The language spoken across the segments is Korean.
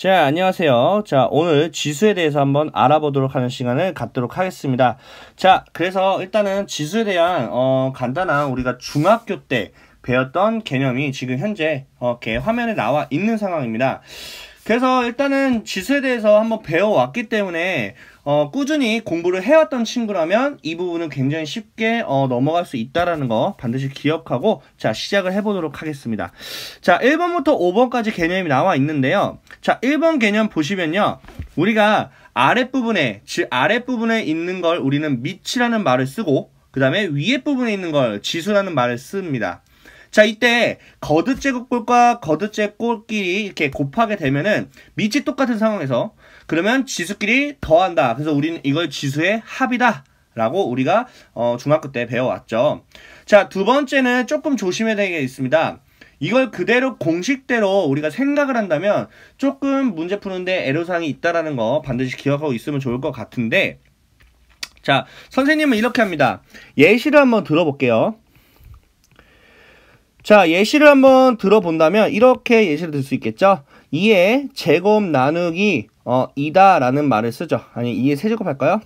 자, 안녕하세요. 자, 오늘 지수에 대해서 한번 알아보도록 하는 시간을 갖도록 하겠습니다. 자, 그래서 일단은 지수에 대한 어, 간단한 우리가 중학교 때 배웠던 개념이 지금 현재 이렇게 어, 화면에 나와 있는 상황입니다. 그래서 일단은 지수에 대해서 한번 배워왔기 때문에 어, 꾸준히 공부를 해왔던 친구라면 이 부분은 굉장히 쉽게 어, 넘어갈 수 있다라는 거 반드시 기억하고 자 시작을 해보도록 하겠습니다. 자 1번부터 5번까지 개념이 나와 있는데요. 자 1번 개념 보시면요. 우리가 아랫부분에 즉 아랫부분에 있는 걸 우리는 밑이라는 말을 쓰고 그 다음에 위에 부분에 있는 걸 지수라는 말을 씁니다. 자, 이때 거듭제곱골과 거듭제골끼리 이렇게 곱하게 되면은 밑이 똑같은 상황에서 그러면 지수끼리 더한다. 그래서 우리는 이걸 지수의 합이다. 라고 우리가 어, 중학교 때 배워왔죠. 자, 두 번째는 조금 조심해야 되겠습니다. 이걸 그대로 공식대로 우리가 생각을 한다면 조금 문제 푸는데 애로사항이 있다라는 거 반드시 기억하고 있으면 좋을 것 같은데 자, 선생님은 이렇게 합니다. 예시를 한번 들어볼게요. 자, 예시를 한번 들어본다면 이렇게 예시를 들 수 있겠죠? 2의 제곱 나누기 어, 2다라는 말을 쓰죠. 아니, 2의 세제곱 할까요?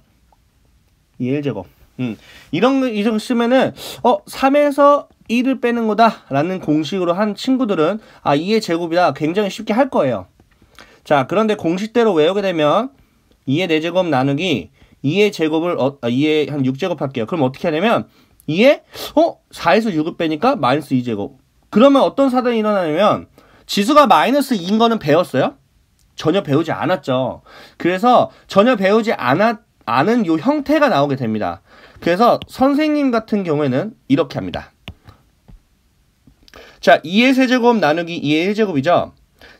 2의 1제곱. 음. 이런 거 이런 쓰면은 어 3에서 1을 빼는 거다라는 공식으로 한 친구들은 아 2의 제곱이다 굉장히 쉽게 할 거예요. 자 그런데 공식대로 외우게 되면 2의 4제곱 나누기 2의 제곱을 어, 2의 아, 한 6제곱 할게요. 그럼 어떻게 하냐면 이게 어 4에서 6을 빼니까 마이너스 2제곱. 그러면 어떤 사단이 일어나냐면 지수가 마이너스 2인 거는 배웠어요? 전혀 배우지 않았죠. 그래서 전혀 배우지 않았, 않은 요 형태가 나오게 됩니다. 그래서 선생님 같은 경우에는 이렇게 합니다. 자, 2의 세제곱 나누기 2의 1제곱이죠.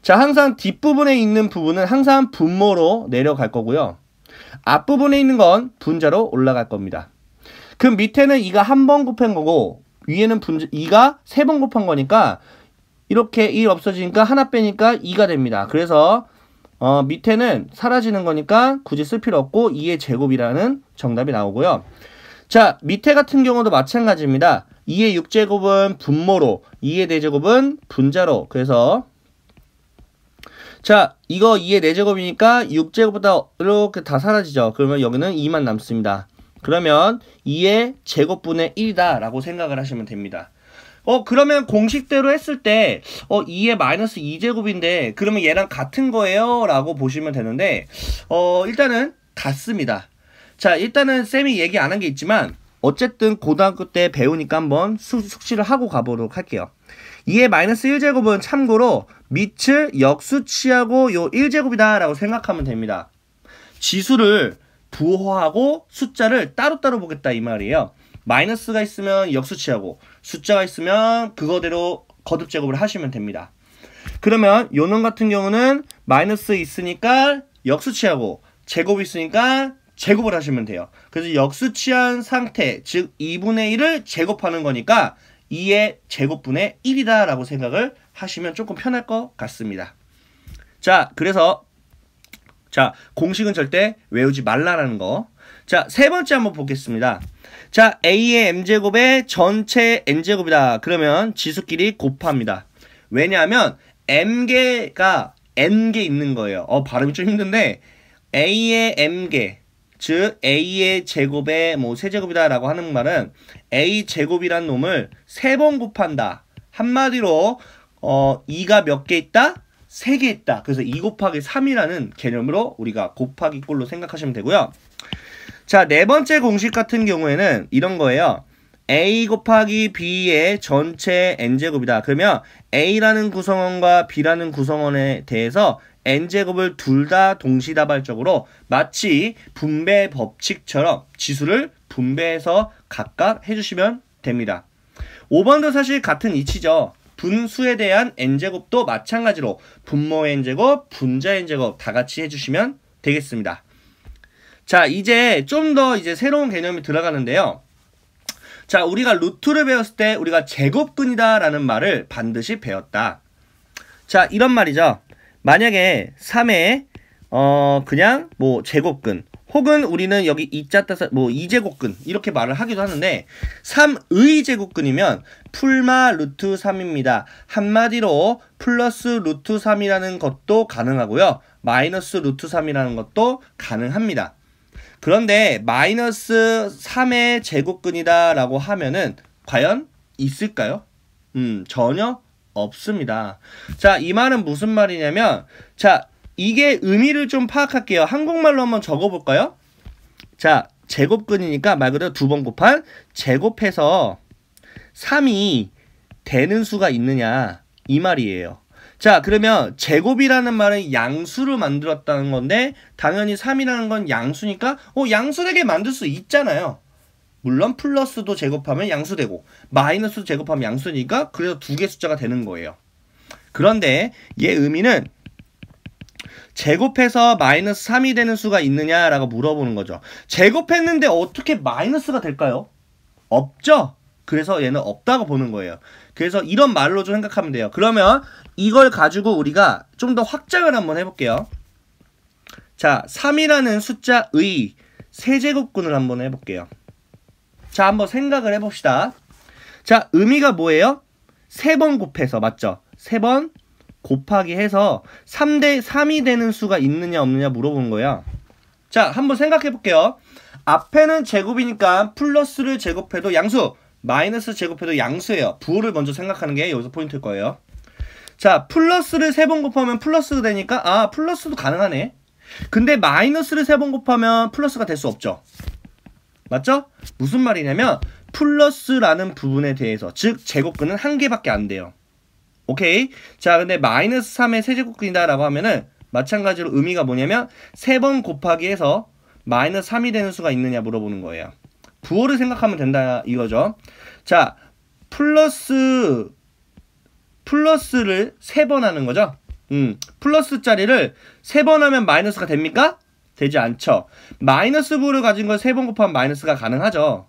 자, 항상 뒷부분에 있는 부분은 항상 분모로 내려갈 거고요. 앞부분에 있는 건 분자로 올라갈 겁니다. 그 밑에는 2가 한 번 곱한 거고 위에는 분자 2가 세 번 곱한 거니까 이렇게 1 없어지니까 하나 빼니까 2가 됩니다. 그래서 어, 밑에는 사라지는 거니까 굳이 쓸 필요 없고 2의 제곱이라는 정답이 나오고요. 자, 밑에 같은 경우도 마찬가지입니다. 2의 6제곱은 분모로, 2의 4제곱은 분자로. 그래서 자, 이거 2의 4제곱이니까 6제곱보다 이렇게 다 사라지죠. 그러면 여기는 2만 남습니다. 그러면 2의 제곱분의 1이다라고 생각을 하시면 됩니다. 어 그러면 공식대로 했을 때 어 2의 마이너스 2제곱인데 그러면 얘랑 같은 거예요 라고 보시면 되는데 어 일단은 같습니다 자 일단은 쌤이 얘기 안 한 게 있지만 어쨌든 고등학교 때 배우니까 한번 수, 숙지를 하고 가보도록 할게요 2의 마이너스 1제곱은 참고로 밑을 역수치하고 요 1제곱이다 라고 생각하면 됩니다 지수를 부호하고 숫자를 따로따로 보겠다 이 말이에요. 마이너스가 있으면 역수치하고 숫자가 있으면 그거대로 거듭 제곱을 하시면 됩니다. 그러면 요놈 같은 경우는 마이너스 있으니까 역수치하고 제곱 이 있으니까 제곱을 하시면 돼요. 그래서 역수치한 상태, 즉 2분의 1을 제곱하는 거니까 2의 제곱분의 1이다라고 생각을 하시면 조금 편할 것 같습니다. 자, 그래서 자, 공식은 절대 외우지 말라라는 거. 자, 세 번째 한번 보겠습니다. 자, A의 M제곱의 전체 N제곱이다. 그러면 지수끼리 곱합니다. 왜냐하면 M개가 N개 있는 거예요. 어, 발음이 좀 힘든데 A의 M개, 즉 A의 제곱의 뭐 세제곱이다 라고 하는 말은 A제곱이란 놈을 세 번 곱한다. 한마디로 어, 2가 몇 개 있다? 세개 있다. 그래서 2 곱하기 3이라는 개념으로 우리가 곱하기 꼴로 생각하시면 되고요. 자, 네 번째 공식 같은 경우에는 이런 거예요. a 곱하기 b의 전체 n제곱이다. 그러면 a라는 구성원과 b라는 구성원에 대해서 n제곱을 둘 다 동시다발적으로 마치 분배 법칙처럼 지수를 분배해서 각각 해주시면 됩니다. 5번도 사실 같은 이치죠. 분수에 대한 n제곱도 마찬가지로 분모 n제곱, 분자 n제곱 다 같이 해주시면 되겠습니다. 자, 이제 좀 더 이제 새로운 개념이 들어가는데요. 자, 우리가 루트를 배웠을 때 우리가 제곱근이다라는 말을 반드시 배웠다. 자, 이런 말이죠. 만약에 3에 어 그냥 뭐 제곱근 혹은 우리는 여기 이자 따서 뭐이제곡근 이렇게 말을 하기도 하는데 3의 제곡근이면 풀마 루트 3입니다. 한마디로 플러스 루트 3이라는 것도 가능하고요. 마이너스 루트 3이라는 것도 가능합니다. 그런데 마이너스 3의 제곱근이다 라고 하면은 과연 있을까요? 음, 전혀 없습니다. 자, 이 말은 무슨 말이냐면, 자, 이게 의미를 좀 파악할게요. 한국말로 한번 적어볼까요? 자, 제곱근이니까 말 그대로 두 번 곱한 제곱해서 3이 되는 수가 있느냐 이 말이에요. 자 그러면 제곱이라는 말은 양수를 만들었다는 건데 당연히 3이라는 건 양수니까 어 양수되게 만들 수 있잖아요. 물론 플러스도 제곱하면 양수되고 마이너스도 제곱하면 양수니까 그래서 두 개 숫자가 되는 거예요. 그런데 얘 의미는 제곱해서 마이너스 3이 되는 수가 있느냐라고 물어보는 거죠. 제곱했는데 어떻게 마이너스가 될까요? 없죠? 그래서 얘는 없다고 보는 거예요. 그래서 이런 말로 좀 생각하면 돼요. 그러면 이걸 가지고 우리가 좀 더 확장을 한번 해볼게요. 자, 3이라는 숫자의 세제곱근을 한번 해볼게요. 자, 한번 생각을 해봅시다. 자, 의미가 뭐예요? 세 번 곱해서, 맞죠? 세번 곱하기 해서 3대 3이 되는 수가 있느냐 없느냐 물어보는 거야. 자, 한번 생각해 볼게요. 앞에는 제곱이니까 플러스를 제곱해도 양수, 마이너스 제곱해도 양수예요. 부호를 먼저 생각하는 게 여기서 포인트일 거예요. 자, 플러스를 세 번 곱하면 플러스가 되니까 아, 플러스도 가능하네. 근데 마이너스를 세 번 곱하면 플러스가 될 수 없죠. 맞죠? 무슨 말이냐면 플러스라는 부분에 대해서 즉 제곱근은 한 개밖에 안 돼요. 오케이. 자, 근데 마이너스 3의 세제곱근이다라고 하면은 마찬가지로 의미가 뭐냐면 세 번 곱하기 해서 마이너스 3이 되는 수가 있느냐 물어보는 거예요. 부호를 생각하면 된다 이거죠. 자, 플러스 플러스를 세 번 하는 거죠. 음, 플러스 자리를 세 번 하면 마이너스가 됩니까? 되지 않죠. 마이너스 부를 호 가진 걸 세 번 곱하면 마이너스가 가능하죠.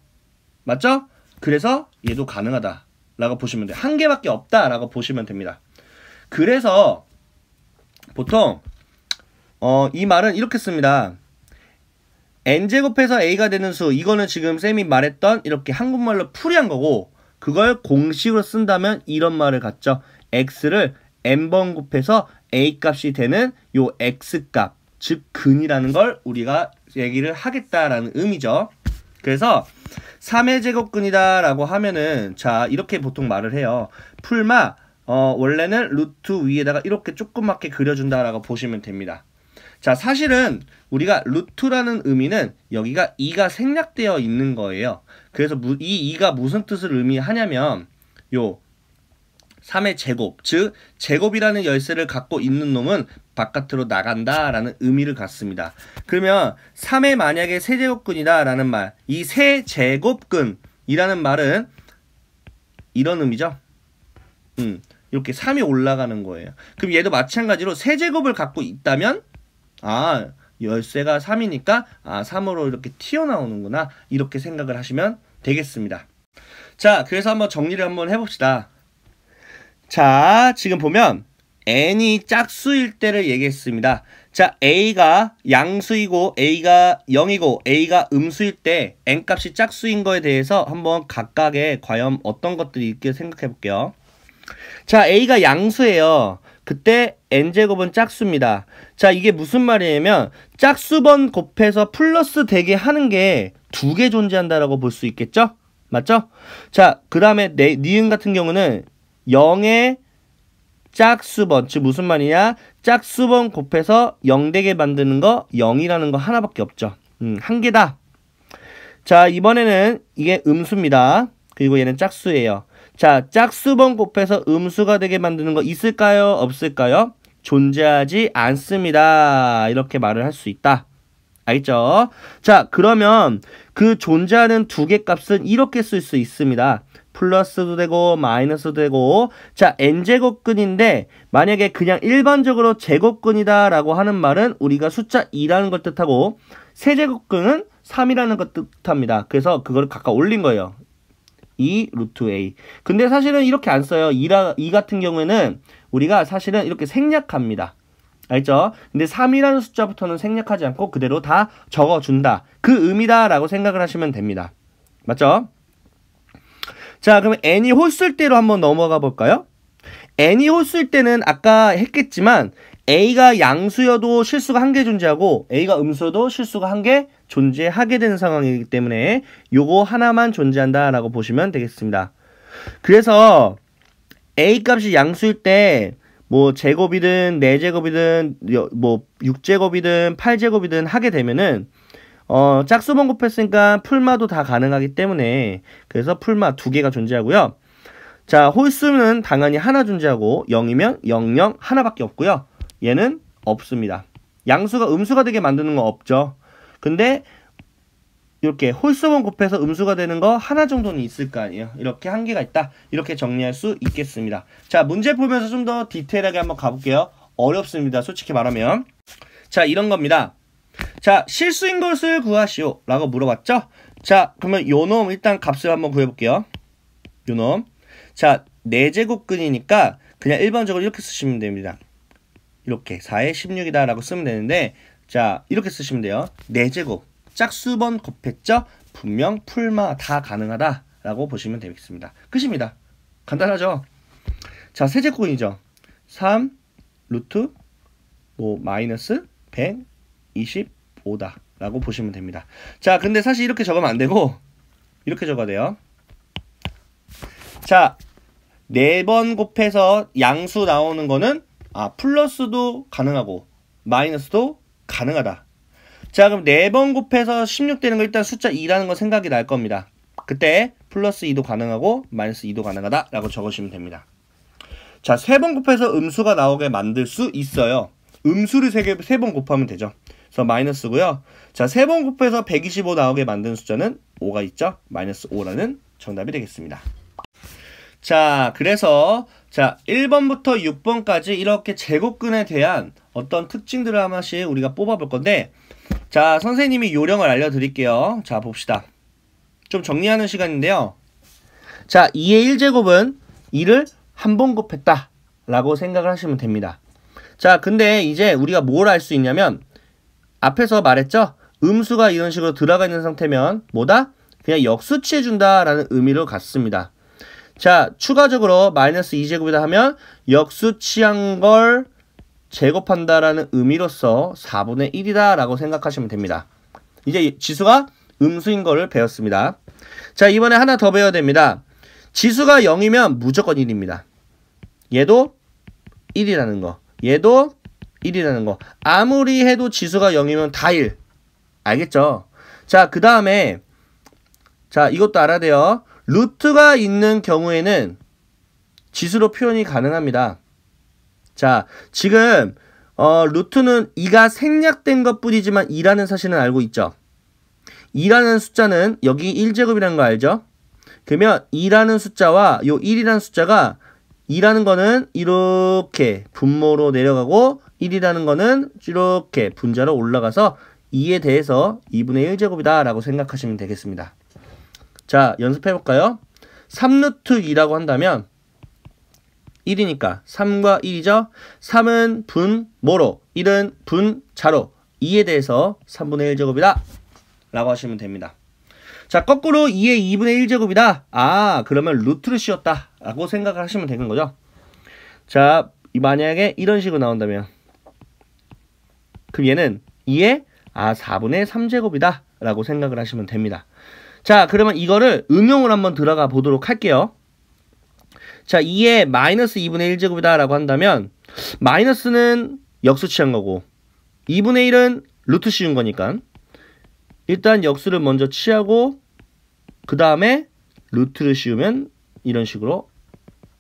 맞죠? 그래서 얘도 가능하다. 라고 보시면 돼요. 한 개밖에 없다 라고 보시면 됩니다. 그래서 보통 어, 이 말은 이렇게 씁니다. n제곱해서 a가 되는 수 이거는 지금 쌤이 말했던 이렇게 한국말로 풀이한 거고 그걸 공식으로 쓴다면 이런 말을 갖죠. x를 n번 곱해서 a값이 되는 요 x값 즉 근이라는 걸 우리가 얘기를 하겠다라는 의미죠. 그래서 3의 제곱근이다라고 하면은 자 이렇게 보통 말을 해요. 풀마 어, 원래는 루트 위에다가 이렇게 조그맣게 그려준다라고 보시면 됩니다. 자, 사실은 우리가 루트라는 의미는 여기가 2가 생략되어 있는 거예요. 그래서 무, 이 2가 무슨 뜻을 의미하냐면 요 3의 제곱, 즉 제곱이라는 열쇠를 갖고 있는 놈은 바깥으로 나간다라는 의미를 갖습니다. 그러면 3의 만약에 세제곱근이다라는 말, 이 세제곱근이라는 말은 이런 의미죠. 음, 이렇게 3이 올라가는 거예요. 그럼 얘도 마찬가지로 세제곱을 갖고 있다면 아 열쇠가 3이니까 아 3으로 이렇게 튀어나오는구나 이렇게 생각을 하시면 되겠습니다. 자 그래서 한번 정리를 한번 해봅시다. 자, 지금 보면 n이 짝수일 때를 얘기했습니다. 자, a가 양수이고 a가 0이고 a가 음수일 때 n값이 짝수인 거에 대해서 한번 각각의 과연 어떤 것들이 있게 생각해 볼게요. 자, a가 양수예요. 그때 n제곱은 짝수입니다. 자, 이게 무슨 말이냐면 짝수번 곱해서 플러스 되게 하는 게 두 개 존재한다라고 볼 수 있겠죠? 맞죠? 자, 그 다음에 네, 니은 같은 경우는 0의 짝수번 즉 무슨 말이냐 짝수번 곱해서 0되게 만드는 거 0이라는 거 하나밖에 없죠 음, 한 개다 자 이번에는 이게 음수입니다 그리고 얘는 짝수예요 자 짝수번 곱해서 음수가 되게 만드는 거 있을까요 없을까요 존재하지 않습니다 이렇게 말을 할 수 있다 알겠죠 자 그러면 그 존재하는 두 개 값은 이렇게 쓸 수 있습니다 플러스도 되고 마이너스도 되고 자 n제곱근인데 만약에 그냥 일반적으로 제곱근이다 라고 하는 말은 우리가 숫자 2라는 걸 뜻하고 세제곱근은 3이라는 것 뜻합니다 그래서 그걸 각각 올린 거예요 2 루트 a 근데 사실은 이렇게 안 써요 2라, 2 같은 경우에는 우리가 사실은 이렇게 생략합니다 알죠? 근데 3이라는 숫자부터는 생략하지 않고 그대로 다 적어준다 그 의미다 라고 생각을 하시면 됩니다 맞죠? 자, 그럼 n이 호수일 때로 한번 넘어가 볼까요? n이 호수일 때는 아까 했겠지만 a가 양수여도 실수가 한 개 존재하고 a가 음수여도 실수가 한 개 존재하게 되는 상황이기 때문에 요거 하나만 존재한다라고 보시면 되겠습니다. 그래서 a 값이 양수일 때 뭐 제곱이든 4제곱이든 뭐 6제곱이든 8제곱이든 하게 되면은 어, 짝수만 곱했으니까 풀마도 다 가능하기 때문에 그래서 풀마 두 개가 존재하고요. 자, 홀수는 당연히 하나 존재하고 0이면 0, 0 하나밖에 없고요. 얘는 없습니다. 양수가 음수가 되게 만드는 거 없죠. 근데 이렇게 홀수만 곱해서 음수가 되는 거 하나 정도는 있을 거 아니에요. 이렇게 한계가 있다. 이렇게 정리할 수 있겠습니다. 자, 문제 보면서 좀 더 디테일하게 한번 가볼게요. 어렵습니다. 솔직히 말하면. 자, 이런 겁니다. 자, 실수인 것을 구하시오 라고 물어봤죠? 자, 그러면 요놈 일단 값을 한번 구해볼게요. 요놈. 자, 4제곱근이니까 그냥 일반적으로 이렇게 쓰시면 됩니다. 이렇게 4에 16이다 라고 쓰면 되는데 자, 이렇게 쓰시면 돼요. 4제곱. 짝수번 곱했죠? 분명 풀마 다 가능하다 라고 보시면 되겠습니다. 끝입니다. 간단하죠? 자, 세제곱이죠. 3 루트 뭐 마이너스 100 25다. 라고 보시면 됩니다. 자, 근데 사실 이렇게 적으면 안 되고, 이렇게 적어야 돼요. 자, 4번 곱해서 양수 나오는 거는, 아, 플러스도 가능하고, 마이너스도 가능하다. 자, 그럼 4번 곱해서 16 되는 거 일단 숫자 2라는 건 생각이 날 겁니다. 그때 플러스 2도 가능하고 마이너스 2도 가능하다 라고 적으시면 됩니다. 자, 3번 곱해서 음수가 나오게 만들 수 있어요. 음수를 3 개, 세 번 곱하면 되죠. 그래서 마이너스고요. 자, 세 번 곱해서 125 나오게 만든 숫자는 5가 있죠. 마이너스 5라는 정답이 되겠습니다. 자, 그래서 자, 1번부터 6번까지 이렇게 제곱근에 대한 어떤 특징들을 하나씩 우리가 뽑아볼 건데 자, 선생님이 요령을 알려드릴게요. 자, 봅시다. 좀 정리하는 시간인데요. 자, 2의 1제곱은 2를 한 번 곱했다 라고 생각을 하시면 됩니다. 자, 근데 이제 우리가 뭘 알 수 있냐면 앞에서 말했죠? 음수가 이런 식으로 들어가 있는 상태면 뭐다? 그냥 역수치해 준다라는 의미로 갔습니다 자, 추가적으로 마이너스 2제곱이다 하면 역수치한 걸 제곱한다라는 의미로서 4분의 1이다라고 생각하시면 됩니다. 이제 지수가 음수인 거를 배웠습니다. 자, 이번에 하나 더 배워야 됩니다. 지수가 0이면 무조건 1입니다. 얘도 1이라는 거. 얘도 1이라는 거. 아무리 해도 지수가 0이면 다 1. 알겠죠? 자, 그 다음에 자, 이것도 알아야 돼요. 루트가 있는 경우에는 지수로 표현이 가능합니다. 자, 지금 어, 루트는 2가 생략된 것뿐이지만 2라는 사실은 알고 있죠. 2라는 숫자는 여기 1제곱이라는 거 알죠? 그러면 2라는 숫자와 요 1이라는 숫자가 2라는 거는 이렇게 분모로 내려가고 1이라는 거는 이렇게 분자로 올라가서 2에 대해서 2분의 1제곱이다 라고 생각하시면 되겠습니다. 자 연습해볼까요? 3루트 2라고 한다면 1이니까 3과 1이죠. 3은 분모로 1은 분자로 2에 대해서 3분의 1제곱이다 라고 하시면 됩니다. 자 거꾸로 2의 2분의 1제곱이다. 아 그러면 루트를 씌웠다 라고 생각을 하시면 되는 거죠. 자 만약에 이런 식으로 나온다면 그럼 얘는 2에아 4분의 3제곱이다 라고 생각을 하시면 됩니다. 자 그러면 이거를 응용을 한번 들어가 보도록 할게요. 자2에 마이너스 2분의 1제곱이다 라고 한다면 마이너스는 역수치한 거고 2분의 1은 루트 씌운 거니까 일단 역수를 먼저 취하고 그 다음에 루트를 씌우면 이런 식으로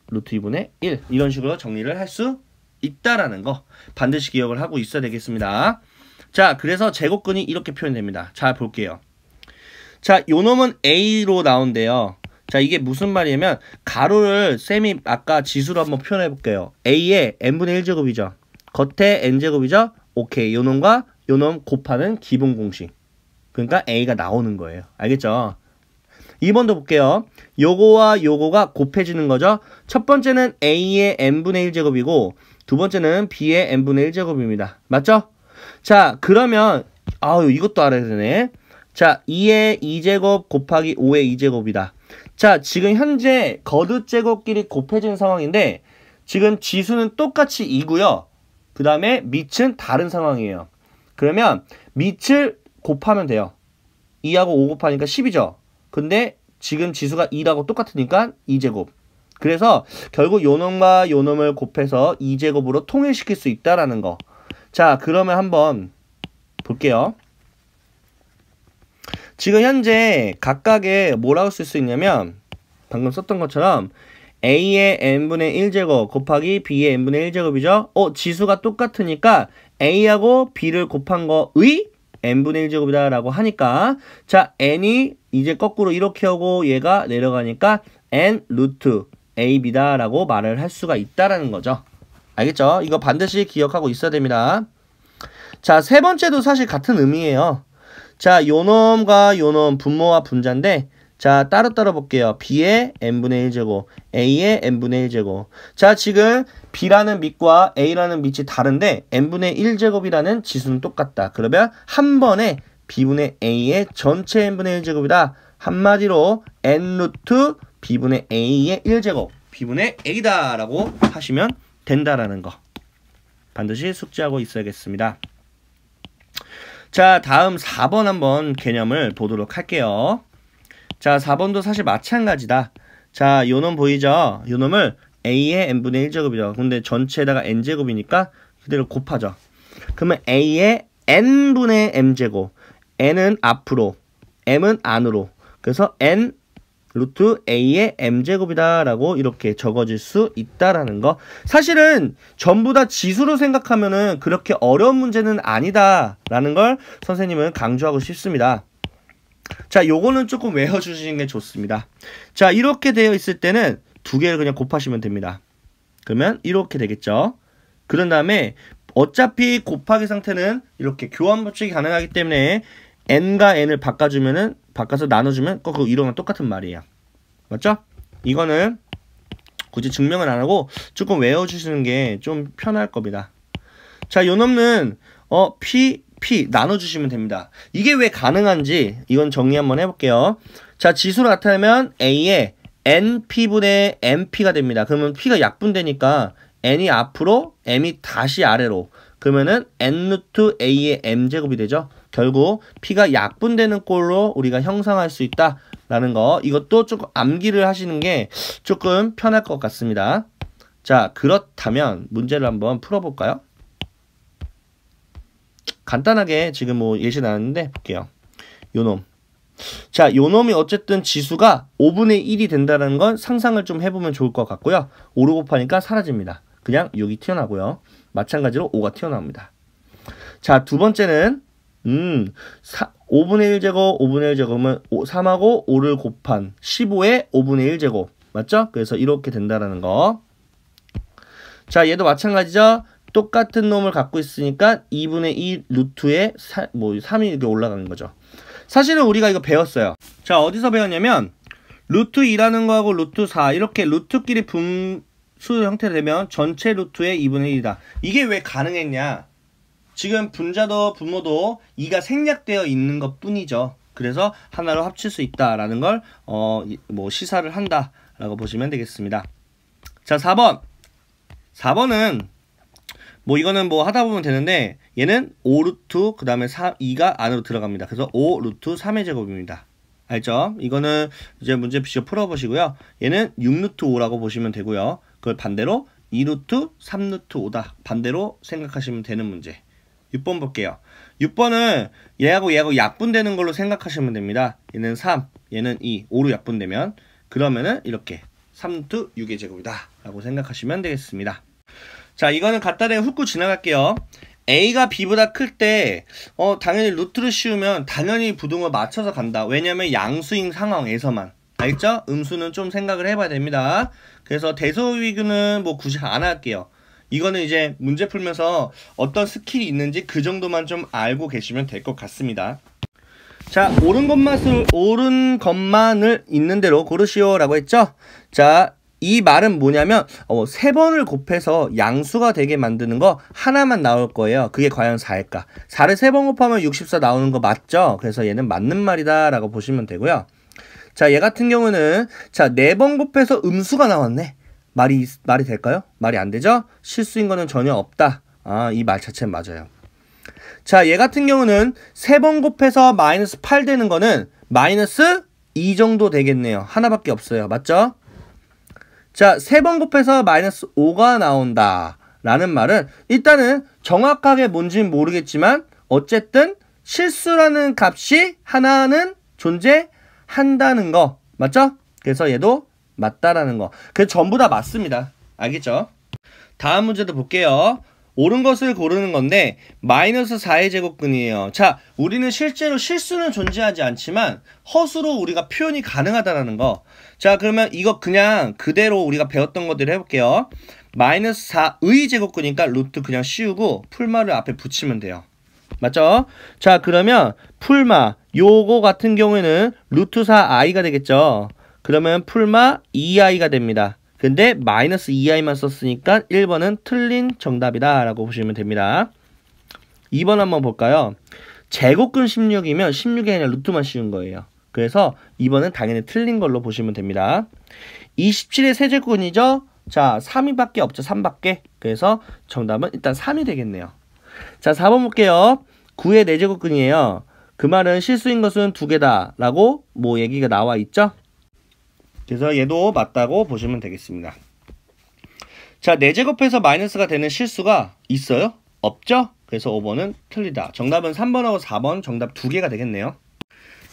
루트 2분의 1 이런 식으로 정리를 할수 있다라는 거 반드시 기억을 하고 있어야 되겠습니다. 자, 그래서 제곱근이 이렇게 표현됩니다. 잘 볼게요. 자, 요 놈은 A로 나온대요. 자, 이게 무슨 말이냐면 가로를 쌤이 아까 지수로 한번 표현해 볼게요. A의 n분의 1제곱이죠. 겉에 n제곱이죠. 오케이, 요 놈과 요놈 곱하는 기본 공식. 그러니까 A가 나오는 거예요. 알겠죠? 2번도 볼게요. 요거와 요거가 곱해지는 거죠. 첫 번째는 A의 n분의 1제곱이고 두 번째는 b의 n분의 1제곱입니다. 맞죠? 자, 그러면 아유, 이것도 알아야 되네. 자, 2의 2제곱 곱하기 5의 2제곱이다. 자, 지금 현재 거듭제곱끼리 곱해진 상황인데 지금 지수는 똑같이 2고요. 그 다음에 밑은 다른 상황이에요. 그러면 밑을 곱하면 돼요. 2하고 5 곱하니까 10이죠. 근데 지금 지수가 2라고 똑같으니까 2제곱. 그래서 결국 요놈과 요놈을 곱해서 2제곱으로 통일시킬 수 있다라는 거. 자, 그러면 한번 볼게요. 지금 현재 각각의 뭐라고 쓸 수 있냐면 방금 썼던 것처럼 a의 n분의 1제곱 곱하기 b의 n분의 1제곱이죠. 어, 지수가 똑같으니까 a하고 b를 곱한 거의 n분의 1제곱이다라고 하니까 자, n이 이제 거꾸로 이렇게 하고 얘가 내려가니까 n 루트 A, B다라고 말을 할 수가 있다라는 거죠. 알겠죠? 이거 반드시 기억하고 있어야 됩니다. 자, 세 번째도 사실 같은 의미예요. 자, 요놈과 요놈 분모와 분자인데 자, 따로따로 볼게요. B의 n분의 1제곱, A의 n분의 1제곱. 자, 지금 B라는 밑과 A라는 밑이 다른데 n분의 1제곱이라는 지수는 똑같다. 그러면 한 번에 B분의 A의 전체 n분의 1제곱이다. 한마디로 n루트 b분의 a의 1제곱, b분의 a다라고 하시면 된다라는 거 반드시 숙지하고 있어야겠습니다. 자, 다음 4번 한번 개념을 보도록 할게요. 자, 4번도 사실 마찬가지다. 자, 요놈 보이죠? 요 놈을 a의 n분의 1제곱이죠. 근데 전체에다가 n제곱이니까 그대로 곱하죠. 그러면 a의 n분의 m제곱, n은 앞으로, m은 안으로. 그래서 n 루트 a의 m제곱이다라고 이렇게 적어질 수 있다라는 거. 사실은 전부 다 지수로 생각하면은 그렇게 어려운 문제는 아니다라는 걸 선생님은 강조하고 싶습니다. 자, 요거는 조금 외워주시는 게 좋습니다. 자, 이렇게 되어 있을 때는 두 개를 그냥 곱하시면 됩니다. 그러면 이렇게 되겠죠. 그런 다음에 어차피 곱하기 상태는 이렇게 교환 법칙이 가능하기 때문에 n과 n을 바꿔주면은 바꿔서 나눠주면 그이호은 똑같은 말이에요. 맞죠? 이거는 굳이 증명을안 하고 조금 외워주시는 게 좀 편할 겁니다. 자, 요 놈은 어 p p 나눠주시면 됩니다. 이게 왜 가능한지 이건 정리 한번 해볼게요. 자, 지수로 나타내면 a에 np분의 np가 됩니다. 그러면 p가 약분되니까 n이 앞으로 m이 다시 아래로 그러면은 n 루트 a의 m 제곱이 되죠. 결국 피가 약분되는 꼴로 우리가 형상할 수 있다라는 거 이것도 조금 암기를 하시는 게 조금 편할 것 같습니다. 자 그렇다면 문제를 한번 풀어볼까요? 간단하게 지금 뭐 예시 나왔는데 볼게요. 요놈 자, 요 놈이 어쨌든 지수가 5분의 1이 된다는 건 상상을 좀 해보면 좋을 것 같고요. 5로 곱하니까 사라집니다. 그냥 6이 튀어나고요. 마찬가지로 5가 튀어나옵니다. 자, 두 번째는 음, 사, 5분의 1제곱, 5분의 1제곱은 3하고 5를 곱한 15의 5분의 1제곱. 맞죠? 그래서 이렇게 된다라는 거. 자, 얘도 마찬가지죠? 똑같은 놈을 갖고 있으니까 2분의 2 루트에 사, 뭐 3이 이렇게 올라가는 거죠. 사실은 우리가 이거 배웠어요. 자, 어디서 배웠냐면 루트 2라는 거하고 루트 4 이렇게 루트끼리 분수 형태로 되면 전체 루트의 2분의 1이다. 이게 왜 가능했냐? 지금 분자도 분모도 2가 생략되어 있는 것 뿐이죠. 그래서 하나로 합칠 수 있다라는 걸, 어, 뭐, 시사를 한다라고 보시면 되겠습니다. 자, 4번. 4번은, 뭐, 이거는 뭐 하다 보면 되는데, 얘는 5루트, 그 다음에 2가 안으로 들어갑니다. 그래서 5루트 3의 제곱입니다. 알죠? 이거는 이제 문제 직접 풀어보시고요. 얘는 6루트 5라고 보시면 되고요. 그걸 반대로 2루트, 3루트 5다. 반대로 생각하시면 되는 문제. 6번 볼게요. 6번은 얘하고 얘하고 약분되는 걸로 생각하시면 됩니다. 얘는 3, 얘는 2, 5로 약분되면 그러면은 이렇게 3, 2, 6의 제곱이다 라고 생각하시면 되겠습니다. 자 이거는 갖다 대고 훑고 지나갈게요. A가 B보다 클 때, 어, 당연히 루트를 씌우면 당연히 부등을 맞춰서 간다. 왜냐면 양수인 상황에서만. 알죠? 음수는 좀 생각을 해봐야 됩니다. 그래서 대소위구는 뭐 굳이 안 할게요. 이거는 이제 문제 풀면서 어떤 스킬이 있는지 그 정도만 좀 알고 계시면 될 것 같습니다. 자, 옳은 것만을, 옳은 것만을 있는 대로 고르시오 라고 했죠? 자, 이 말은 뭐냐면 어, 세 번을 곱해서 양수가 되게 만드는 거 하나만 나올 거예요. 그게 과연 4일까? 4를 세 번 곱하면 64 나오는 거 맞죠? 그래서 얘는 맞는 말이다 라고 보시면 되고요. 자, 얘 같은 경우는 자, 네 번 곱해서 음수가 나왔네. 말이 말이 될까요? 말이 안 되죠? 실수인 거는 전혀 없다. 아, 이 말 자체는 맞아요. 자, 얘 같은 경우는 세 번 곱해서 마이너스 8 되는 거는 마이너스 2 정도 되겠네요. 하나밖에 없어요. 맞죠? 자, 세 번 곱해서 마이너스 5가 나온다. 라는 말은 일단은 정확하게 뭔지는 모르겠지만 어쨌든 실수라는 값이 하나는 존재한다는 거. 맞죠? 그래서 얘도 맞다라는 거. 그 전부 다 맞습니다. 알겠죠? 다음 문제도 볼게요. 옳은 것을 고르는 건데 마이너스 4의 제곱근이에요. 자, 우리는 실제로 실수는 존재하지 않지만 허수로 우리가 표현이 가능하다는 거. 자, 그러면 이거 그냥 그대로 우리가 배웠던 것들 을 해볼게요. 마이너스 4의 제곱근이니까 루트 그냥 씌우고 풀마를 앞에 붙이면 돼요. 맞죠? 자, 그러면 풀마 요거 같은 경우에는 루트 4i가 되겠죠. 그러면 풀마 2i가 됩니다. 근데 마이너스 2i만 썼으니까 1번은 틀린 정답이다 라고 보시면 됩니다. 2번 한번 볼까요? 제곱근 16이면 16이 아니라 루트만 씌운 거예요. 그래서 2번은 당연히 틀린 걸로 보시면 됩니다. 27의 세제곱근이죠? 자, 3이밖에 없죠. 3밖에. 그래서 정답은 일단 3이 되겠네요. 자, 4번 볼게요. 9의 4제곱근이에요. 그 말은 실수인 것은 두 개다 라고 뭐 얘기가 나와 있죠? 그래서 얘도 맞다고 보시면 되겠습니다. 자, 4제곱해서 마이너스가 되는 실수가 있어요? 없죠? 그래서 5번은 틀리다. 정답은 3번하고 4번 정답 2 개가 되겠네요.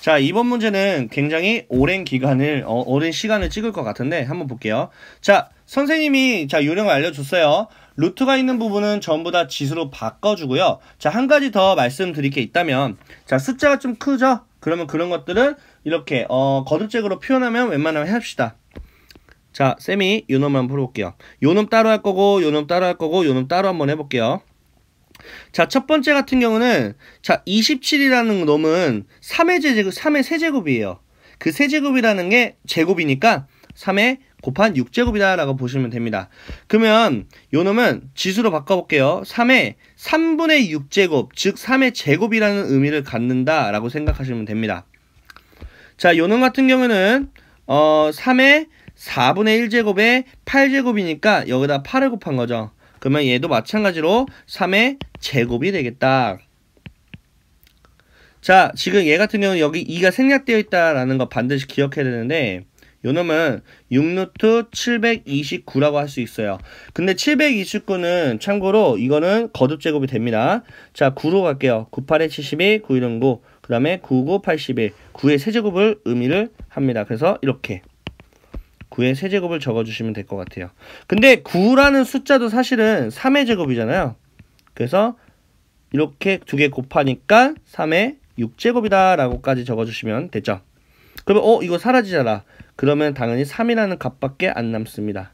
자, 이번 문제는 굉장히 오랜 기간을, 어, 오랜 시간을 찍을 것 같은데 한번 볼게요. 자, 선생님이 자, 요령을 알려줬어요. 루트가 있는 부분은 전부 다 지수로 바꿔주고요. 자, 한 가지 더 말씀드릴 게 있다면, 자, 숫자가 좀 크죠? 그러면 그런 것들은 이렇게 어, 거듭적으로 표현하면 웬만하면 합시다. 자, 쌤이 요놈만 풀어볼게요. 요놈 따로 할 거고, 요놈 따로 할 거고, 요놈 따로 한번 해볼게요. 자, 첫 번째 같은 경우는, 자, 27이라는 놈은 3의 제곱, 3의 세제곱이에요. 그 세제곱이라는 게 제곱이니까 3에 곱한 6제곱이다 라고 보시면 됩니다. 그러면 요 놈은 지수로 바꿔볼게요. 3의 3분의 6제곱 즉 3의 제곱이라는 의미를 갖는다 라고 생각하시면 됩니다. 자요놈 같은 경우는 어 3의 4분의 1제곱에 8제곱이니까 여기다 8을 곱한 거죠. 그러면 얘도 마찬가지로 3의 제곱이 되겠다. 자, 지금 얘 같은 경우는 여기 2가 생략되어 있다라는 거 반드시 기억해야 되는데 요놈은 6노트 729라고 할 수 있어요. 근데 729는 참고로 이거는 거듭 제곱이 됩니다. 자, 9로 갈게요. 9, 8에 72, 9, 1은 9. 그 다음에 9, 9, 81. 9의 세제곱을 의미를 합니다. 그래서 이렇게. 9의 세제곱을 적어주시면 될 것 같아요. 근데 9라는 숫자도 사실은 3의 제곱이잖아요. 그래서 이렇게 두 개 곱하니까 3의 6제곱이다 라고까지 적어주시면 되죠. 그러면 어 이거 사라지잖아. 그러면 당연히 3이라는 값밖에 안 남습니다.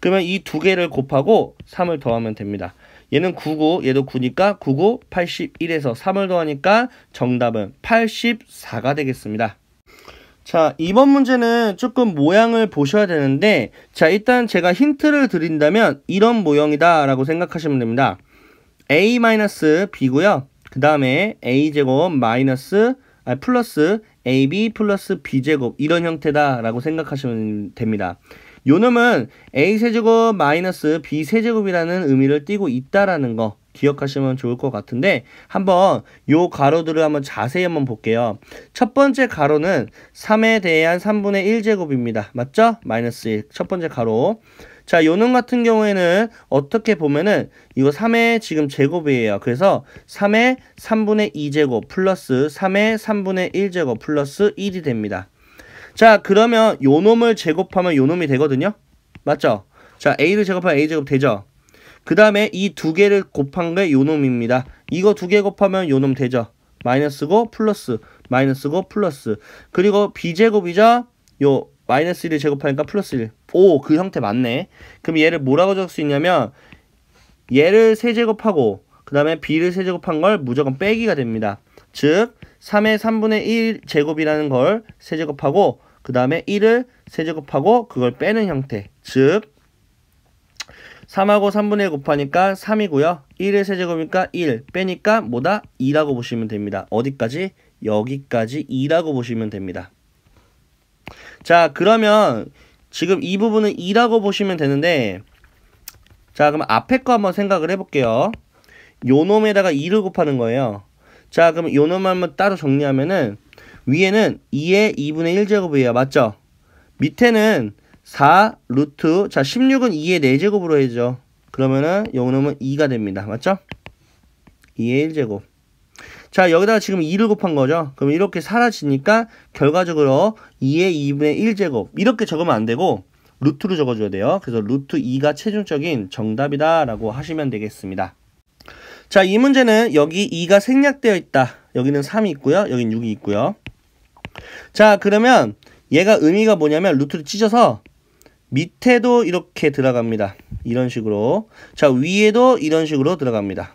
그러면 이 두 개를 곱하고 3을 더하면 됩니다. 얘는 9 9 얘도 9니까 9 9 81에서 3을 더하니까 정답은 84가 되겠습니다. 자 이번 문제는 조금 모양을 보셔야 되는데 자 일단 제가 힌트를 드린다면 이런 모형이다 라고 생각하시면 됩니다. a-b고요. 그 다음에 a제곱 마이너스 아 플러스 ab 플러스 b제곱 이런 형태다라고 생각하시면 됩니다. 요 놈은 a세제곱 마이너스 b세제곱이라는 의미를 띠고 있다라는 거 기억하시면 좋을 것 같은데 한번 요 가로들을 한번 자세히 한번 볼게요. 첫 번째 가로는 3에 대한 3분의 1제곱입니다. 맞죠? 마이너스 1. 첫 번째 가로. 자, 요는 같은 경우에는 어떻게 보면은 이거 3의 지금 제곱이에요. 그래서 3의 3분의 2제곱 플러스 3의 3분의 1제곱 플러스 1이 됩니다. 자, 그러면 요 놈을 제곱하면 요 놈이 되거든요. 맞죠? 자, a를 제곱하면 a제곱 되죠? 그 다음에 이 두 개를 곱한 게요 놈입니다. 이거 두 개 곱하면 요놈 되죠? 마이너스고 플러스, 마이너스고 플러스. 그리고 b제곱이죠? 요 마이너스 1을 제곱하니까 플러스 1. 오, 그 형태 맞네. 그럼 얘를 뭐라고 적을 수 있냐면 얘를 세제곱하고 그 다음에 b를 세제곱한 걸 무조건 빼기가 됩니다. 즉 3의 3분의 1 제곱이라는 걸 세제곱하고 그 다음에 1을 세제곱하고 그걸 빼는 형태 즉 3하고 3분의 1 곱하니까 3이고요. 1을 세제곱이니까 1 빼니까 뭐다? 2라고 보시면 됩니다. 어디까지? 여기까지 2라고 보시면 됩니다. 자 그러면 지금 이 부분은 2라고 보시면 되는데 자 그럼 앞에 거 한번 생각을 해볼게요. 요 놈에다가 2를 곱하는 거예요. 자 그럼 요 놈 한번 따로 정리하면은 위에는 2의 2분의 1제곱이에요. 맞죠? 밑에는 4 루트 자 16은 2의 4제곱으로 해죠. 야 그러면은 요 놈은 2가 됩니다. 맞죠? 2의 1제곱 자, 여기다가 지금 2를 곱한 거죠. 그럼 이렇게 사라지니까 결과적으로 2의 2분의 1제곱. 이렇게 적으면 안 되고 루트로 적어줘야 돼요. 그래서 루트 2가 최종적인 정답이다라고 하시면 되겠습니다. 자, 이 문제는 여기 2가 생략되어 있다. 여기는 3이 있고요. 여긴 6이 있고요. 자, 그러면 얘가 의미가 뭐냐면 루트를 찢어서 밑에도 이렇게 들어갑니다. 이런 식으로. 자, 위에도 이런 식으로 들어갑니다.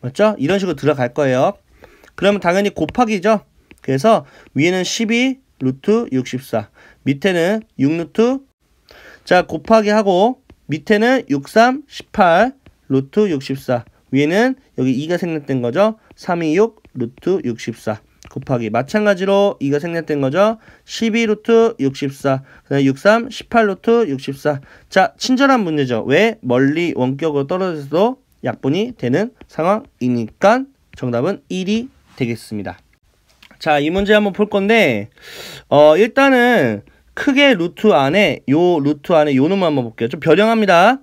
맞죠? 이런 식으로 들어갈 거예요. 그러면 당연히 곱하기죠. 그래서 위에는 12 루트 64 밑에는 6 루트 자 곱하기 하고 밑에는 63 18 루트 64 위에는 여기 2가 생략된 거죠. 326 루트 64 곱하기 마찬가지로 2가 생략된 거죠. 12루트 64, 그다음 63, 18루트 64. 자, 친절한 문제죠. 왜 멀리 원격으로 떨어져도 약분이 되는 상황이니까 정답은 1이 되겠습니다. 자, 이 문제 한번 볼 건데 어, 일단은 크게 루트 안에 요 루트 안에 요 놈만 한번 볼게요. 좀 변형합니다.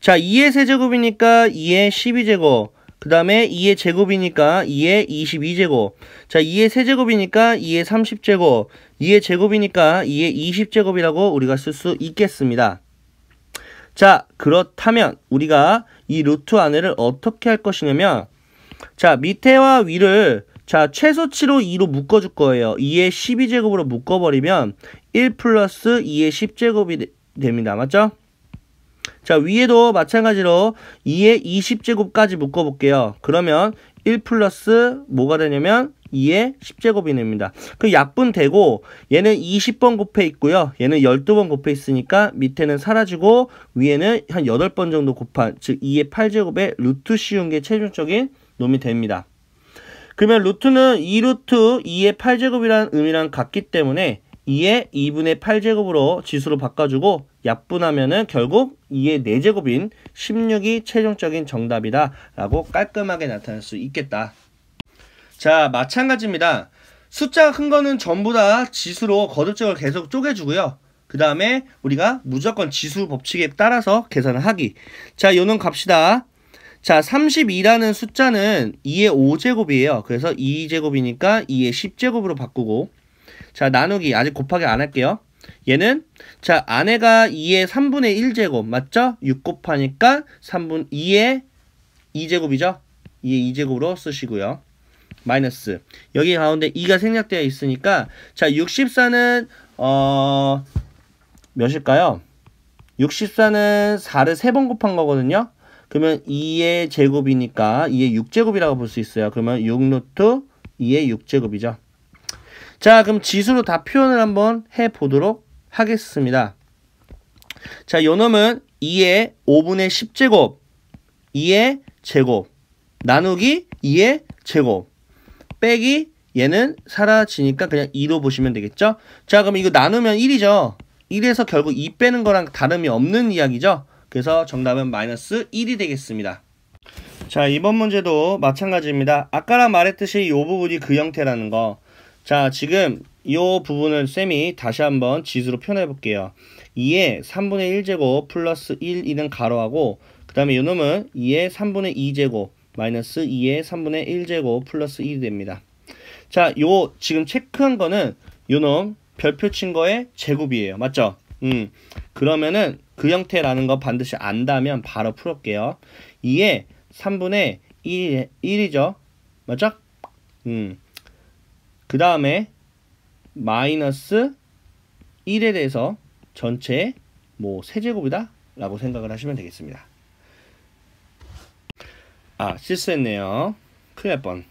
자, 2의 세제곱이니까 2의 12제곱. 그 다음에 2의 제곱이니까 2의 22제곱. 자, 2의 세제곱이니까 2의 30제곱. 2의 제곱이니까 2의 20제곱이라고 우리가 쓸 수 있겠습니다. 자, 그렇다면 우리가 이 루트 안에를 어떻게 할 것이냐면 자, 밑에와 위를 자, 최소치로 2로 묶어줄 거예요. 2의 12제곱으로 묶어버리면 1 플러스 2의 10제곱이 됩니다. 맞죠? 자, 위에도 마찬가지로 2의 20제곱까지 묶어볼게요. 그러면 1 플러스 뭐가 되냐면 2의 10제곱이 됩니다. 그 약분 되고 얘는 20번 곱해 있고요. 얘는 12번 곱해 있으니까 밑에는 사라지고 위에는 한 8번 정도 곱한 즉 2의 8제곱의 루트 씌운 게 최종적인 놈이 됩니다. 그러면 루트는 2루트 2의 8제곱이라는 의미랑 같기 때문에 2의 2분의 8제곱으로 지수로 바꿔주고 약분하면은 결국 2의 4제곱인 16이 최종적인 정답이다 라고 깔끔하게 나타낼 수 있겠다. 자, 마찬가지입니다. 숫자 가큰 거는 전부 다 지수로 거듭적을 계속 쪼개주고요. 그 다음에 우리가 무조건 지수 법칙에 따라서 계산을 하기. 자, 요는 갑시다. 자, 32라는 숫자는 2의 5제곱이에요. 그래서 2제곱이니까 2의 10제곱으로 바꾸고 자, 나누기 아직 곱하기 안 할게요. 얘는 자, 안에가 2의 3분의 1제곱 맞죠? 6 곱하니까 3분 2의 2제곱이죠? 2의 2제곱으로 쓰시고요. 마이너스 여기 가운데 2가 생략되어 있으니까 자 64는 어 몇일까요? 64는 4를 3번 곱한 거거든요. 그러면 2의 제곱이니까 2의 6제곱이라고 볼 수 있어요. 그러면 6루트 2의 6제곱이죠. 자 그럼 지수로 다 표현을 한번 해보도록 하겠습니다. 자 요놈은 2의 5분의 10제곱 2의 제곱 나누기 2의 제곱 빼기 얘는 사라지니까 그냥 2로 보시면 되겠죠? 자, 그럼 이거 나누면 1이죠? 1에서 결국 2 빼는 거랑 다름이 없는 이야기죠? 그래서 정답은 마이너스 1이 되겠습니다. 자, 이번 문제도 마찬가지입니다. 아까랑 말했듯이 이 부분이 그 형태라는 거. 자, 지금 이 부분을 쌤이 다시 한번 지수로 표현해 볼게요. 2에 3분의 1제곱 플러스 1, 이는 가로하고 그 다음에 이놈은 2에 3분의 2제곱 마이너스 2의 3분의 1제곱 플러스 1이 됩니다. 자, 요 지금 체크한 거는 요놈 별표 친 거의 제곱이에요. 맞죠? 음. 그러면은 그 형태라는 거 반드시 안다면 바로 풀을게요. 2에 3분의 1, 1이죠. 맞죠? 음. 그 다음에 마이너스 1에 대해서 전체 뭐 세제곱이다 라고 생각을 하시면 되겠습니다. 아, 실수했네요. 큰일 날 뻔.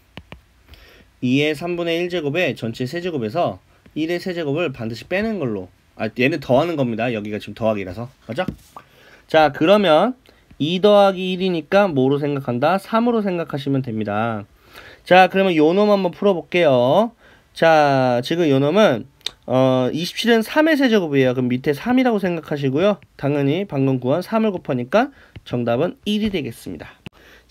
2의 3분의 1제곱의 전체 세제곱에서 1의 세제곱을 반드시 빼는 걸로. 아, 얘는 더하는 겁니다. 여기가 지금 더하기라서. 맞죠? 자, 그러면 2 더하기 1이니까 뭐로 생각한다? 3으로 생각하시면 됩니다. 자, 그러면 요놈 한번 풀어볼게요. 자, 지금 요 놈은 어, 27은 3의 세제곱이에요. 그럼 밑에 3이라고 생각하시고요. 당연히 방금 구한 3을 곱하니까 정답은 1이 되겠습니다.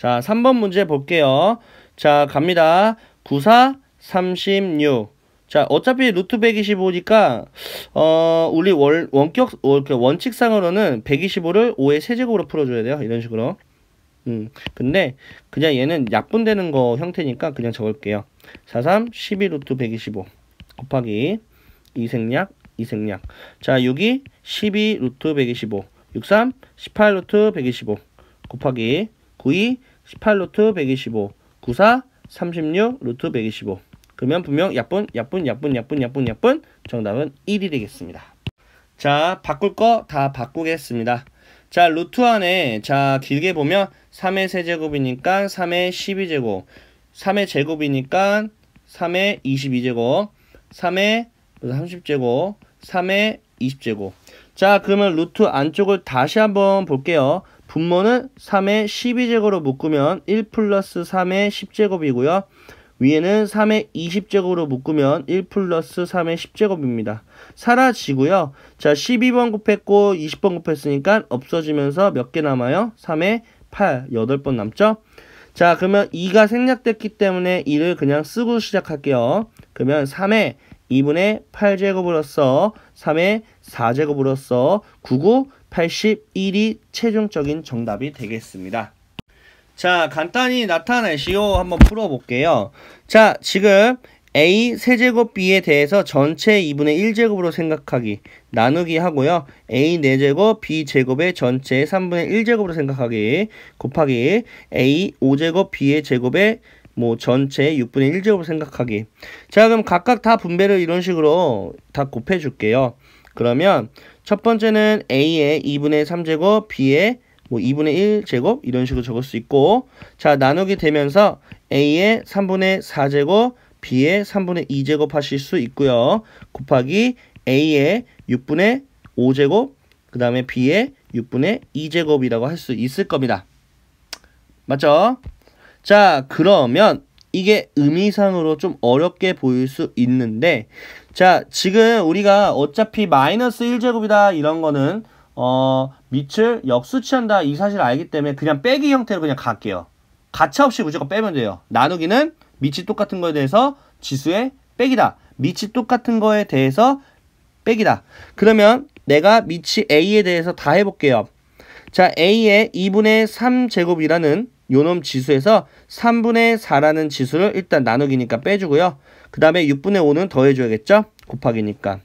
자, 3번 문제 볼게요. 자, 갑니다. 94, 36. 자, 어차피 루트 125니까, 어, 우리 월, 원격, 그 원칙상으로는 125를 5의 세제곱으로 풀어줘야 돼요. 이런 식으로. 음, 근데 그냥 얘는 약분되는 거 형태니까 그냥 적을게요. 43, 12 루트 125 곱하기 2생략2생략 자, 6이 12 루트 125, 63, 18 루트 125 곱하기 92, 18 루트 125 94 36 루트 125 그러면 분명 약분 약분 약분 약분 약분 약분 정답은 1이 되겠습니다. 자 바꿀 거 다 바꾸겠습니다. 자 루트 안에 자 길게 보면 3의 세제곱이니까 3의 12제곱 3의 제곱이니까 3의 22제곱 3의 30제곱 3의 20제곱 자 그러면 루트 안쪽을 다시 한번 볼게요 분모는 3의 12제곱으로 묶으면 1 플러스 3의 10제곱이고요. 위에는 3의 20제곱으로 묶으면 1 플러스 3의 10제곱입니다. 사라지고요. 자, 12번 곱했고 20번 곱했으니까 없어지면서 몇 개 남아요? 3의 8, 8번 남죠? 자, 그러면 2가 생략됐기 때문에 2를 그냥 쓰고 시작할게요. 그러면 3의 2분의 8제곱으로써 3의 4제곱으로써 9 9, 81이 최종적인 정답이 되겠습니다. 자, 간단히 나타내시오 e 한번 풀어볼게요. 자, 지금 A 세제곱 B에 대해서 전체 2분의 1제곱으로 생각하기 나누기 하고요. A 4제곱 B 제곱의 전체 3분의 1제곱으로 생각하기 곱하기 A 5제곱 B의 제곱의 뭐 전체 6분의 1제곱으로 생각하기 자 그럼 각각 다 분배를 이런 식으로 다 곱해 줄게요. 그러면 첫 번째는 A의 2분의 3제곱, B의 뭐 2분의 1제곱 이런 식으로 적을 수 있고 자 나누기 되면서 A의 3분의 4제곱, B의 3분의 2제곱 하실 수 있고요. 곱하기 A의 6분의 5제곱, 그 다음에 B의 6분의 2제곱이라고 할 수 있을 겁니다. 맞죠? 자 그러면 이게 의미상으로 좀 어렵게 보일 수 있는데 자, 지금 우리가 어차피 마이너스 1제곱이다 이런 거는 어, 밑을 역수치한다 이 사실 을 알기 때문에 그냥 빼기 형태로 그냥 갈게요. 가차없이 무조건 빼면 돼요. 나누기는 밑이 똑같은 거에 대해서 지수의 빼기다. 밑이 똑같은 거에 대해서 빼기다. 그러면 내가 밑이 A에 대해서 다 해볼게요. 자, A의 2분의 3제곱이라는 요놈 지수에서 3분의 4라는 지수를 일단 나누기니까 빼주고요. 그 다음에 6분의 5는 더해줘야겠죠? 곱하기니까.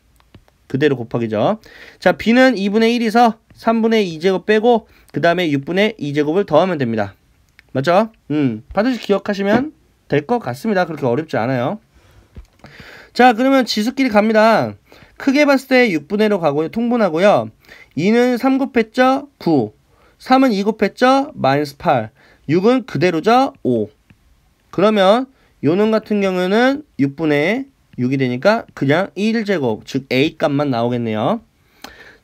그대로 곱하기죠. 자, b는 2분의 1이서 3분의 2제곱 빼고 그 다음에 6분의 2제곱을 더하면 됩니다. 맞죠? 음, 반드시 기억하시면 될 것 같습니다. 그렇게 어렵지 않아요. 자, 그러면 지수끼리 갑니다. 크게 봤을 때 6분의 1로 가고 통분하고요. 2는 3 곱했죠? 9. 3은 2 곱했죠? 마이너스 8. 6은 그대로죠? 5. 그러면 요놈 같은 경우는 6분의 6이 되니까 그냥 1제곱, 즉 a 값만 나오겠네요.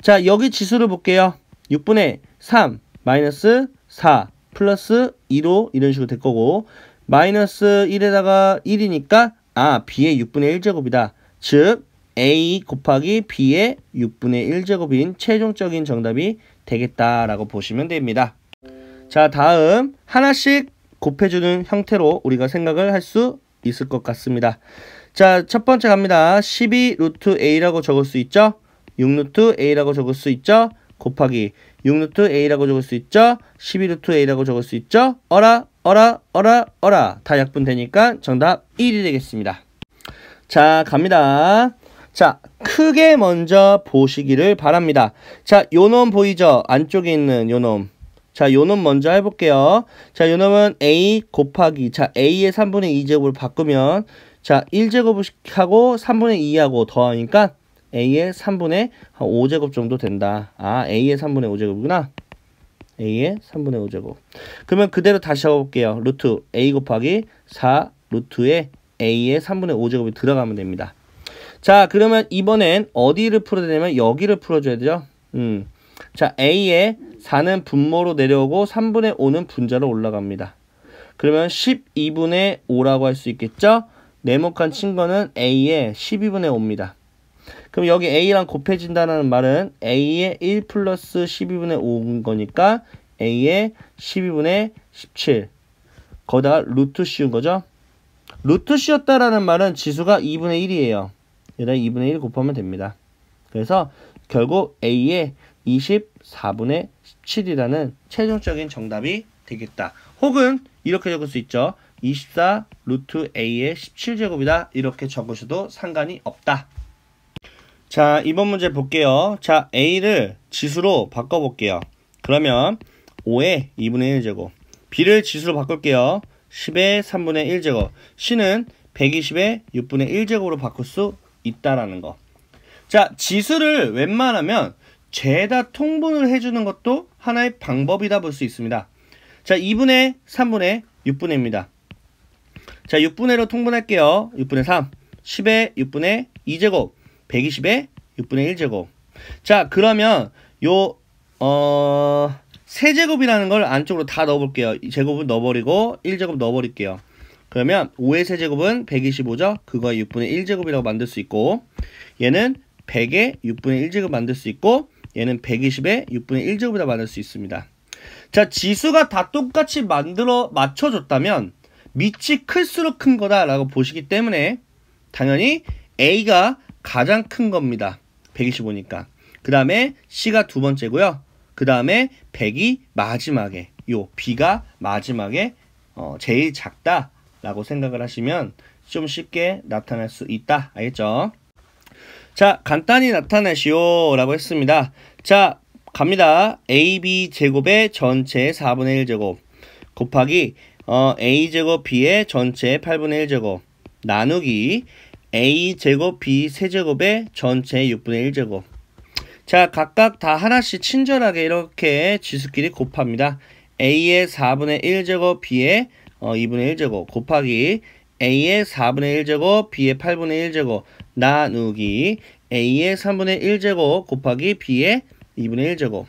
자, 여기 지수를 볼게요. 6분의 3, 마이너스 4, 플러스 2로 이런 식으로 될 거고 마이너스 1에다가 1이니까 아, b의 6분의 1제곱이다. 즉, a 곱하기 b의 6분의 1제곱인 최종적인 정답이 되겠다라고 보시면 됩니다. 자, 다음 하나씩 곱해주는 형태로 우리가 생각을 할 수 있을 것 같습니다. 자, 첫 번째 갑니다. 12 루트 a라고 적을 수 있죠? 6 루트 a라고 적을 수 있죠? 곱하기 6 루트 a라고 적을 수 있죠? 12 루트 a라고 적을 수 있죠? 어라, 어라, 어라, 어라. 다 약분되니까 정답 1이 되겠습니다. 자, 갑니다. 자, 크게 먼저 보시기를 바랍니다. 자, 요놈 보이죠? 안쪽에 있는 요 놈. 자, 요놈 먼저 해볼게요. 자, 요 놈은 a 곱하기 자 a의 3분의 2제곱을 바꾸면 자 1제곱하고 3분의 2하고 더하니까 a의 3분의 5제곱 정도 된다. 아, a의 3분의 5제곱이구나. a의 3분의 5제곱. 그러면 그대로 다시 해볼게요. 루트 a 곱하기 4 루트에 a의 3분의 5제곱이 들어가면 됩니다. 자, 그러면 이번엔 어디를 풀어야 되냐면 여기를 풀어줘야 되죠. 음. 자, a의 4는 분모로 내려오고 3분의 5는 분자로 올라갑니다. 그러면 12분의 5라고 할 수 있겠죠? 네모칸 친 거는 A의 12분의 5입니다. 그럼 여기 A랑 곱해진다는 말은 A의 1 플러스 12분의 5인 거니까 A의 12분의 17. 거다 기 루트 c 운 거죠? 루트 C였다라는 말은 지수가 2분의 1이에요. 얘다 2분의 1 곱하면 됩니다. 그래서 결국 A의 24분의 1 7이라는 최종적인 정답이 되겠다. 혹은 이렇게 적을 수 있죠. 24 루트 a의 17제곱이다. 이렇게 적으셔도 상관이 없다. 자, 이번 문제 볼게요. 자, a를 지수로 바꿔볼게요. 그러면 5의 2분의 1제곱, b를 지수로 바꿀게요. 10의 3분의 1제곱, c는 120의 6분의 1제곱으로 바꿀 수 있다라는 거. 자, 지수를 웬만하면 죄다 통분을 해주는 것도 하나의 방법이다 볼 수 있습니다. 자, 2분의 3분의 6분의입니다. 자, 6분의 로 통분할게요. 6분의 3, 1 0에 6분의 2제곱, 1 2 0에 6분의 1제곱. 자, 그러면 요, 어, 세제곱이라는 걸 안쪽으로 다 넣어볼게요. 제곱은 넣어버리고 1제곱 넣어버릴게요. 그러면 5의 세제곱은 125죠. 그거 의 6분의 1제곱이라고 만들 수 있고 얘는 100의 6분의 1제곱 만들 수 있고 얘는 120의 6분의 1제곱이다 만들 수 있습니다. 자 지수가 다 똑같이 만들어 맞춰줬다면 밑이 클수록 큰 거다라고 보시기 때문에 당연히 A가 가장 큰 겁니다. 125니까. 그 다음에 C가 두 번째고요. 그 다음에 100이 마지막에 요 B가 마지막에 어, 제일 작다라고 생각을 하시면 좀 쉽게 나타날 수 있다. 알겠죠? 자, 간단히 나타내시오 라고 했습니다. 자, 갑니다. AB 제곱의 전체 4분의 1 제곱 곱하기 어, A 제곱 B의 전체 8분의 1 제곱 나누기 A 제곱 B 세제곱의 전체 6분의 1 제곱 자, 각각 다 하나씩 친절하게 이렇게 지수끼리 곱합니다. A의 4분의 1 제곱 B의 어, 2분의 1 제곱 곱하기 A의 4분의 1 제곱 B의 8분의 1 제곱 나누기 a의 3분의 1제곱 곱하기 b의 2분의 1제곱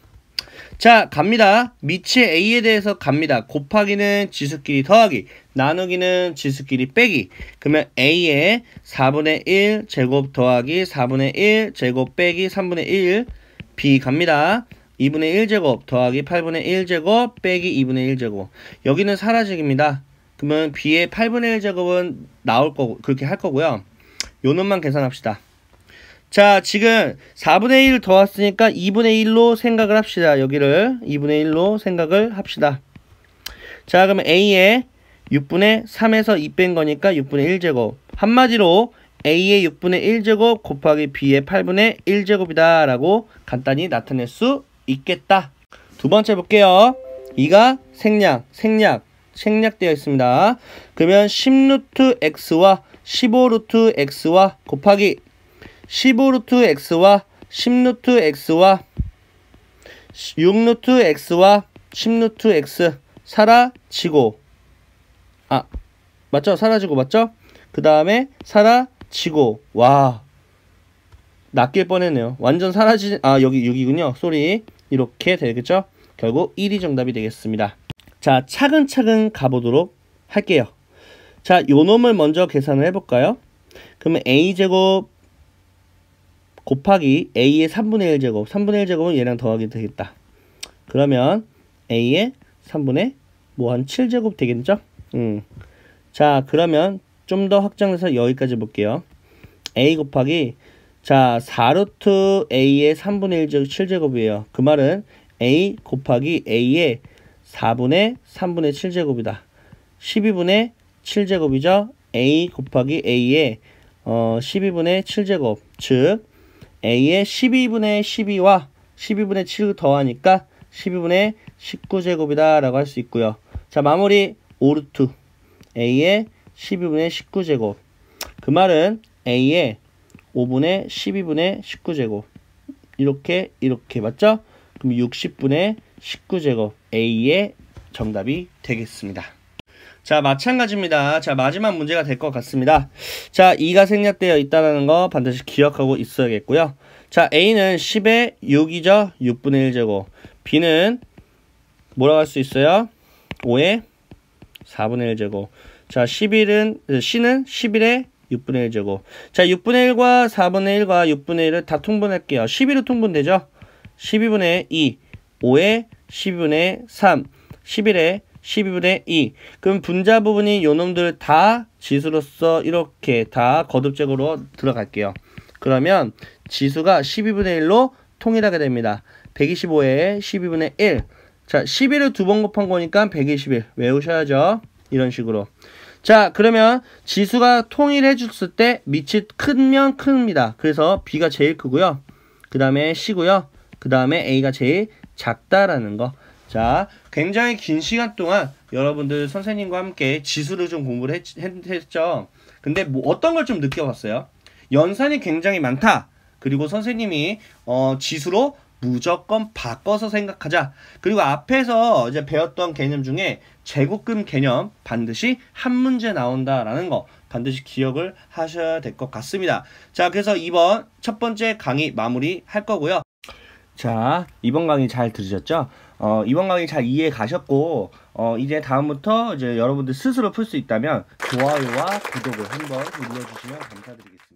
자 갑니다. 밑의 a에 대해서 갑니다. 곱하기는 지수끼리 더하기 나누기는 지수끼리 빼기 그러면 a의 4분의 1 제곱 더하기 4분의 1 제곱 빼기 3분의 1 b 갑니다. 2분의 1 제곱 더하기 8분의 1 제곱 빼기 2분의 1 제곱 여기는 사라지기입니다. 그러면 b의 8분의 1 제곱은 나올 거고 그렇게 할 거고요. 요 놈만 계산합시다. 자, 지금 4분의 1 더왔으니까 2분의 1로 생각을 합시다. 여기를 2분의 1로 생각을 합시다. 자, 그럼 a 에 6분의 3에서 2 뺀 거니까 6분의 1제곱. 한마디로 A의 6분의 1제곱 곱하기 B의 8분의 1제곱이다. 라고 간단히 나타낼 수 있겠다. 두 번째 볼게요. 2가 생략, 생략, 생략되어 있습니다. 그러면 10루트 X와 15루트 x와 곱하기 15루트 x와 10루트 x와 6루트 x와 10루트 x 사라지고 아 맞죠? 사라지고 맞죠? 그 다음에 사라지고 와 낚일 뻔했네요. 완전 사라지 아 여기 6이군요. 소리 이렇게 되겠죠? 결국 1이 정답이 되겠습니다. 자 차근차근 가보도록 할게요. 자, 요 놈을 먼저 계산을 해볼까요? 그러면 a제곱 곱하기 a의 3분의 1 제곱. 3분의 1 제곱은 얘랑 더하기 되겠다. 그러면 a의 3분의 뭐 한 7제곱 되겠죠? 음. 자, 그러면 좀 더 확장해서 여기까지 볼게요. a 곱하기 자, 4루트 a의 3분의 1 제곱 7제곱이에요. 그 말은 a 곱하기 a의 4분의 3분의 7제곱이다. 12분의 7제곱이죠 a 곱하기 a의 어, 12분의 7제곱 즉 a의 12분의 12와 12분의 7 더하니까 12분의 19제곱이다 라고 할 수 있고요 자 마무리 오르투 a의 12분의 19제곱 그 말은 a의 5분의 12분의 19제곱 이렇게 이렇게 맞죠? 그럼 60분의 19제곱 a의 정답이 되겠습니다 자, 마찬가지입니다. 자, 마지막 문제가 될 것 같습니다. 자, 2가 생략되어 있다는 거 반드시 기억하고 있어야겠고요. 자, A는 10의 6이죠. 6분의 1제곱. B는 뭐라고 할 수 있어요? 5의 4분의 1제곱. 자, 11은, C는 11의 6분의 1제곱. 자, 6분의 1과 4분의 1과 6분의 1을 다 통분할게요. 11로 통분되죠? 12분의 2, 5의 12분의 3, 11의 12분의 2. 그럼 분자 부분이 요놈들 다 지수로서 이렇게 다 거듭적으로 들어갈게요. 그러면 지수가 12분의 1로 통일하게 됩니다. 125에 12분의 1. 자, 11을 두 번 곱한 거니까 121. 외우셔야죠. 이런 식으로. 자, 그러면 지수가 통일해 줬을 때 밑이 크면 큽니다. 그래서 B가 제일 크고요. 그 다음에 C고요. 그 다음에 A가 제일 작다라는 거. 자, 굉장히 긴 시간 동안 여러분들 선생님과 함께 지수를 좀 공부를 했, 했죠 근데 뭐 어떤 걸 좀 느껴봤어요? 연산이 굉장히 많다. 그리고 선생님이 어, 지수로 무조건 바꿔서 생각하자. 그리고 앞에서 이제 배웠던 개념 중에 제곱금 개념 반드시 한 문제 나온다라는 거 반드시 기억을 하셔야 될 것 같습니다. 자, 그래서 이번 첫 번째 강의 마무리 할 거고요. 자, 이번 강의 잘 들으셨죠? 어, 이번 강의 잘 이해 가셨고 어, 이제 다음부터 이제 여러분들 스스로 풀 수 있다면 좋아요와 구독을 한번 눌러주시면 감사드리겠습니다.